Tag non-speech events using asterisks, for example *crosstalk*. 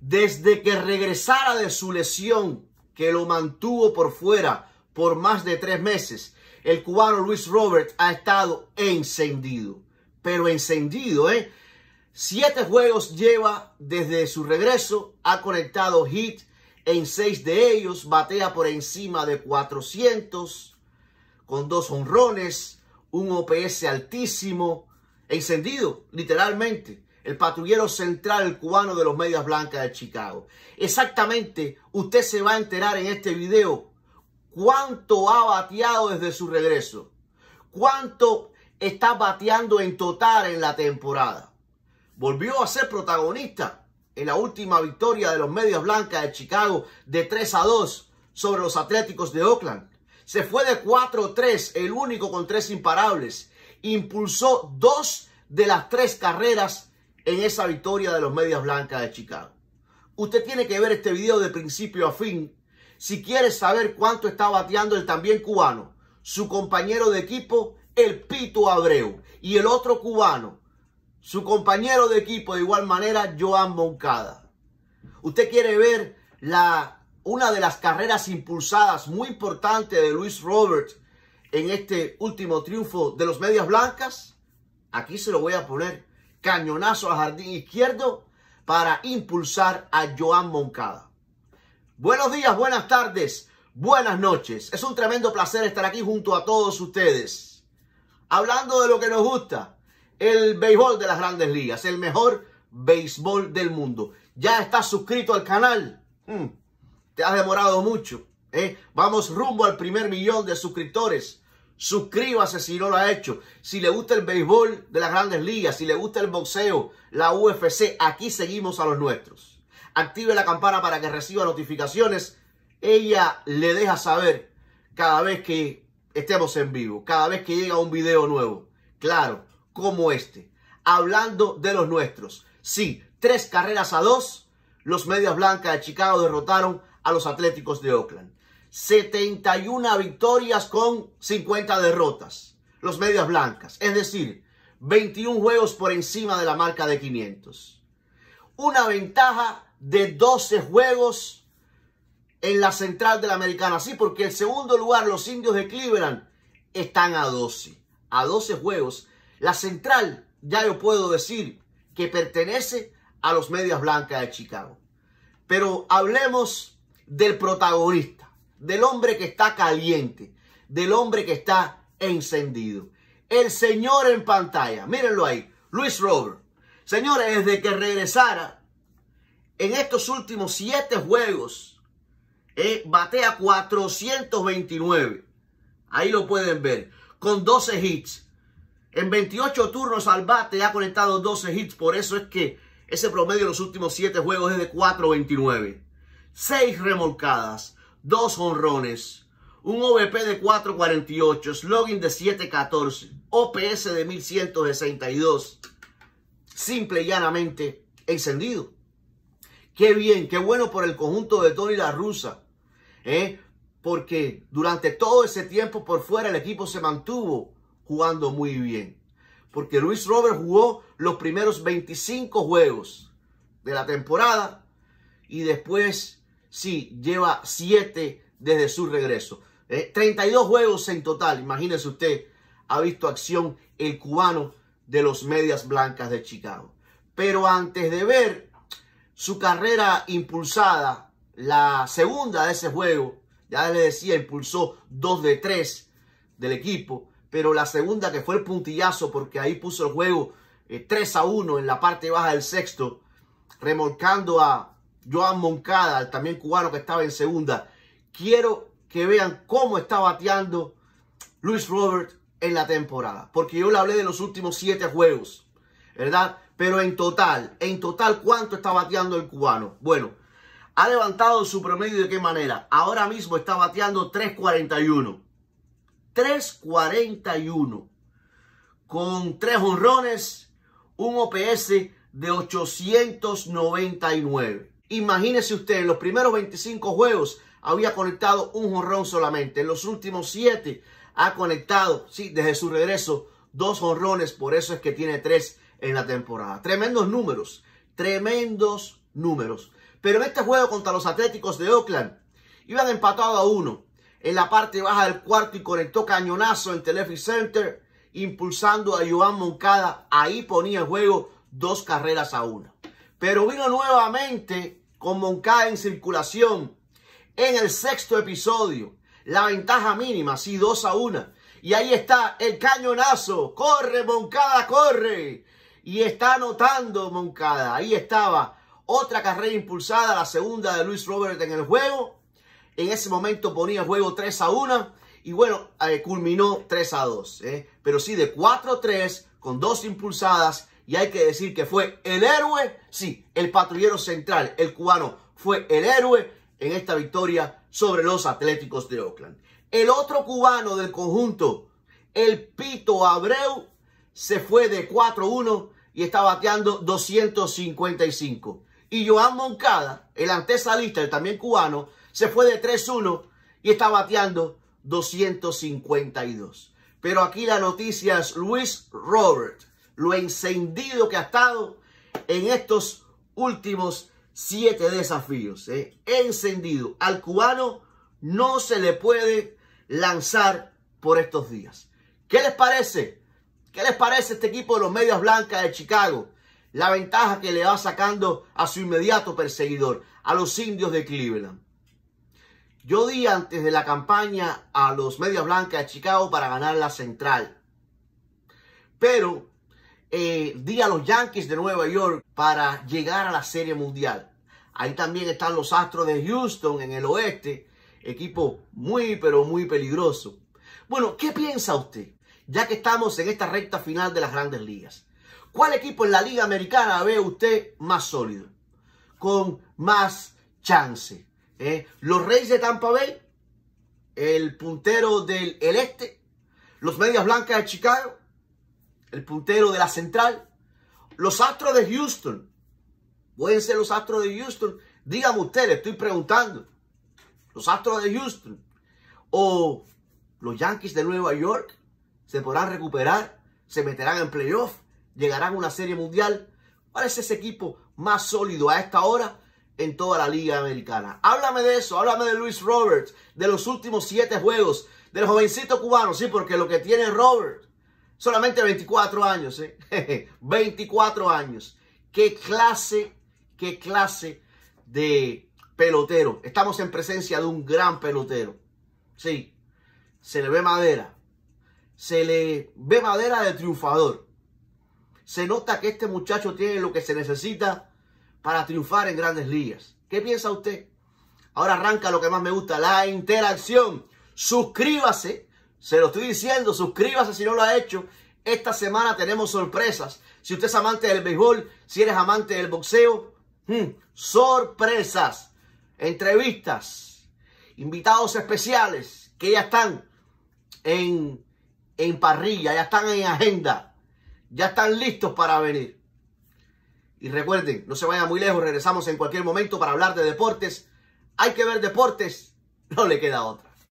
desde que regresara de su lesión que lo mantuvo por fuera por más de tres meses, el cubano Luis Robert ha estado encendido, pero encendido, ¿eh? Siete juegos lleva desde su regreso, ha conectado hit en seis de ellos, batea por encima de 400, con dos honrones, un OPS altísimo, encendido, literalmente el patrullero central cubano de los Medias Blancas de Chicago. Exactamente, usted se va a enterar en este video cuánto ha bateado desde su regreso, cuánto está bateando en total en la temporada. Volvió a ser protagonista en la última victoria de los Medias Blancas de Chicago de 3 a 2 sobre los Atléticos de Oakland. Se fue de 4-3, el único con tres imparables. Impulsó dos de las tres carreras en esa victoria de los Medias Blancas de Chicago. Usted tiene que ver este video de principio a fin si quiere saber cuánto está bateando el también cubano, su compañero de equipo, el Pito Abreu, y el otro cubano, su compañero de equipo de igual manera, Joan Moncada. Usted quiere ver la, una de las carreras impulsadas muy importante de Luis Roberts en este último triunfo de los Medias Blancas. Aquí se lo voy a poner cañonazo al jardín izquierdo para impulsar a Joan Moncada. Buenos días, buenas tardes, buenas noches. Es un tremendo placer estar aquí junto a todos ustedes, hablando de lo que nos gusta, el béisbol de las grandes ligas, el mejor béisbol del mundo. Ya estás suscrito al canal. Mm, te has demorado mucho. ¿eh? Vamos rumbo al primer millón de suscriptores. Suscríbase si no lo ha hecho. Si le gusta el béisbol de las grandes ligas, si le gusta el boxeo, la UFC, aquí seguimos a los nuestros. Active la campana para que reciba notificaciones. Ella le deja saber cada vez que estemos en vivo, cada vez que llega un video nuevo. Claro, como este. Hablando de los nuestros. Sí, tres carreras a dos. Los Medias Blancas de Chicago derrotaron a los Atléticos de Oakland. 71 victorias con 50 derrotas. Los medias blancas. Es decir, 21 juegos por encima de la marca de 500. Una ventaja de 12 juegos en la central de la americana. Sí, porque el segundo lugar, los indios de Cleveland, están a 12. A 12 juegos. La central, ya yo puedo decir, que pertenece a los medias blancas de Chicago. Pero hablemos del protagonista del hombre que está caliente, del hombre que está encendido. El señor en pantalla, mírenlo ahí, Luis Robert. Señores, desde que regresara en estos últimos siete juegos, eh, batea 429. Ahí lo pueden ver, con 12 hits. En 28 turnos al bate ha conectado 12 hits, por eso es que ese promedio en los últimos siete juegos es de 429. 6 remolcadas, dos honrones, un OVP de 448, slogan de 714, OPS de 1162. Simple y llanamente encendido. Qué bien, qué bueno por el conjunto de Tony La Rusa. ¿eh? Porque durante todo ese tiempo por fuera el equipo se mantuvo jugando muy bien. Porque Luis Robert jugó los primeros 25 juegos de la temporada y después sí, lleva 7 desde su regreso. 32 eh, juegos en total, imagínese usted, ha visto acción el cubano de los Medias Blancas de Chicago. Pero antes de ver su carrera impulsada, la segunda de ese juego, ya le decía, impulsó 2 de 3 del equipo, pero la segunda que fue el puntillazo porque ahí puso el juego 3 eh, a 1 en la parte baja del sexto, remolcando a Joan Moncada, también cubano que estaba en segunda. Quiero que vean cómo está bateando Luis Robert en la temporada. Porque yo le hablé de los últimos siete juegos, ¿verdad? Pero en total, en total, ¿cuánto está bateando el cubano? Bueno, ha levantado su promedio de qué manera. Ahora mismo está bateando 3.41. 3.41. Con tres honrones, un OPS de 899. Imagínese usted, en los primeros 25 juegos había conectado un jonrón solamente. En los últimos 7 ha conectado, sí, desde su regreso, dos jonrones. Por eso es que tiene tres en la temporada. Tremendos números, tremendos números. Pero en este juego contra los Atléticos de Oakland, iban empatados a uno en la parte baja del cuarto y conectó cañonazo en Telefi Center, impulsando a Joan Moncada. Ahí ponía el juego dos carreras a una. Pero vino nuevamente con Moncada en circulación en el sexto episodio. La ventaja mínima, sí, 2 a 1. Y ahí está el cañonazo. Corre, Moncada, corre. Y está anotando Moncada. Ahí estaba otra carrera impulsada, la segunda de Luis Robert en el juego. En ese momento ponía el juego 3 a 1. Y bueno, eh, culminó 3 a 2. Eh. Pero sí, de 4 a 3, con dos impulsadas, y hay que decir que fue el héroe, sí, el patrullero central, el cubano, fue el héroe en esta victoria sobre los Atléticos de Oakland. El otro cubano del conjunto, el Pito Abreu, se fue de 4-1 y está bateando 255. Y Joan Moncada, el antesalista, el también cubano, se fue de 3-1 y está bateando 252. Pero aquí la noticia es Luis Robert lo encendido que ha estado en estos últimos siete desafíos. ¿eh? Encendido. Al cubano no se le puede lanzar por estos días. ¿Qué les parece? ¿Qué les parece este equipo de los Medias Blancas de Chicago? La ventaja que le va sacando a su inmediato perseguidor, a los indios de Cleveland. Yo di antes de la campaña a los Medias Blancas de Chicago para ganar la central. Pero eh, Día a los Yankees de Nueva York para llegar a la Serie Mundial. Ahí también están los Astros de Houston en el oeste, equipo muy pero muy peligroso. Bueno, ¿qué piensa usted? Ya que estamos en esta recta final de las grandes ligas. ¿Cuál equipo en la Liga Americana ve usted más sólido? Con más chance. ¿eh? Los Reyes de Tampa Bay, el puntero del este, los Medias Blancas de Chicago, el puntero de la central. Los Astros de Houston. Pueden ser los Astros de Houston. Díganme ustedes, estoy preguntando. Los Astros de Houston. O los Yankees de Nueva York. Se podrán recuperar. Se meterán en playoffs, Llegarán a una serie mundial. ¿Cuál es ese equipo más sólido a esta hora en toda la Liga Americana? Háblame de eso, háblame de Luis Roberts, de los últimos siete juegos, del jovencito cubano, sí, porque lo que tiene Roberts Solamente 24 años, ¿eh? 24 *laughs* años. ¿Qué clase, qué clase de pelotero? Estamos en presencia de un gran pelotero. Sí, se le ve madera. Se le ve madera de triunfador. Se nota que este muchacho tiene lo que se necesita para triunfar en grandes ligas. ¿Qué piensa usted? Ahora arranca lo que más me gusta, la interacción. Suscríbase se lo estoy diciendo, suscríbase si no lo ha hecho. Esta semana tenemos sorpresas. Si usted es amante del béisbol, si eres amante del boxeo, hmm, sorpresas, entrevistas, invitados especiales que ya están en, en parrilla, ya están en agenda, ya están listos para venir. Y recuerden, no se vayan muy lejos, regresamos en cualquier momento para hablar de deportes. Hay que ver deportes, no le queda otra.